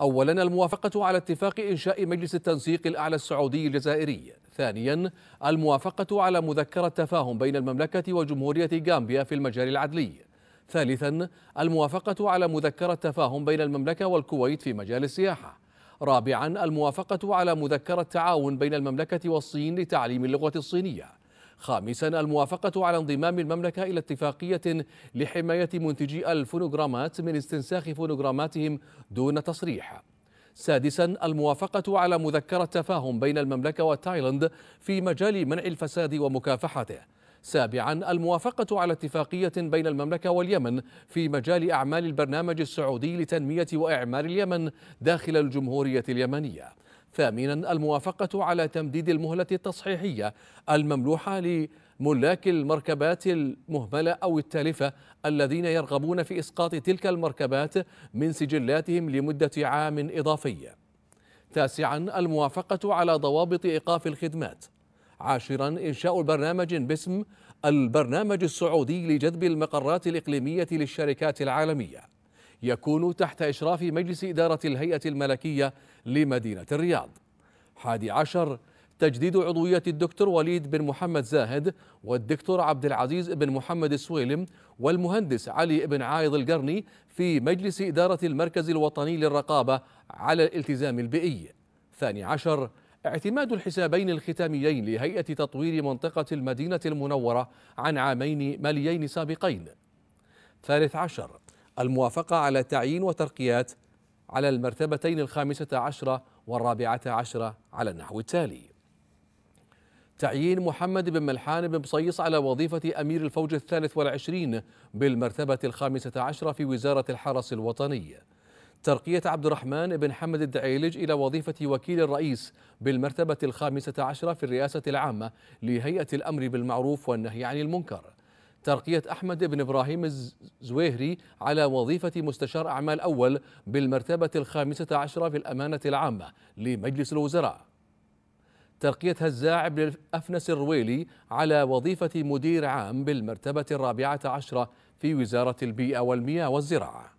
أولا الموافقة على اتفاق إنشاء مجلس التنسيق الأعلى السعودي الجزائري ثانيا الموافقة على مذكرة تفاهم بين المملكة وجمهورية غامبيا في المجال العدلي ثالثا الموافقة على مذكرة تفاهم بين المملكة والكويت في مجال السياحة رابعا الموافقة على مذكرة تعاون بين المملكة والصين لتعليم اللغة الصينية خامسا الموافقة على انضمام المملكة إلى اتفاقية لحماية منتجي الفونوغرامات من استنساخ فونوغراماتهم دون تصريح سادسا الموافقة على مذكرة تفاهم بين المملكة وتايلاند في مجال منع الفساد ومكافحته سابعا الموافقة على اتفاقية بين المملكة واليمن في مجال أعمال البرنامج السعودي لتنمية وإعمار اليمن داخل الجمهورية اليمنية ثامنا الموافقة على تمديد المهلة التصحيحية المملوحة لملاك المركبات المهملة أو التالفة الذين يرغبون في إسقاط تلك المركبات من سجلاتهم لمدة عام إضافي تاسعا الموافقة على ضوابط إيقاف الخدمات عاشرا إنشاء برنامج باسم البرنامج السعودي لجذب المقرات الإقليمية للشركات العالمية يكون تحت إشراف مجلس إدارة الهيئة الملكية لمدينة الرياض حادي عشر تجديد عضوية الدكتور وليد بن محمد زاهد والدكتور عبد العزيز بن محمد السويلم والمهندس علي بن عايض القرني في مجلس إدارة المركز الوطني للرقابة على الالتزام البيئي ثاني عشر اعتماد الحسابين الختاميين لهيئة تطوير منطقة المدينة المنورة عن عامين ماليين سابقين ثالث عشر الموافقة على تعيين وترقيات على المرتبتين الخامسة عشرة والرابعة عشرة على النحو التالي تعيين محمد بن ملحان بن بصيص على وظيفة أمير الفوج الثالث والعشرين بالمرتبة الخامسة عشرة في وزارة الحرس الوطني ترقية عبد الرحمن بن حمد الدعيلج إلى وظيفة وكيل الرئيس بالمرتبة الخامسة عشرة في الرئاسة العامة لهيئة الأمر بالمعروف والنهي عن المنكر ترقية أحمد بن إبراهيم الزويهري على وظيفة مستشار أعمال أول بالمرتبة الخامسة عشرة في الأمانة العامة لمجلس الوزراء ترقية هزاع بن أفنس الرويلي على وظيفة مدير عام بالمرتبة الرابعة عشرة في وزارة البيئة والمياه والزراعة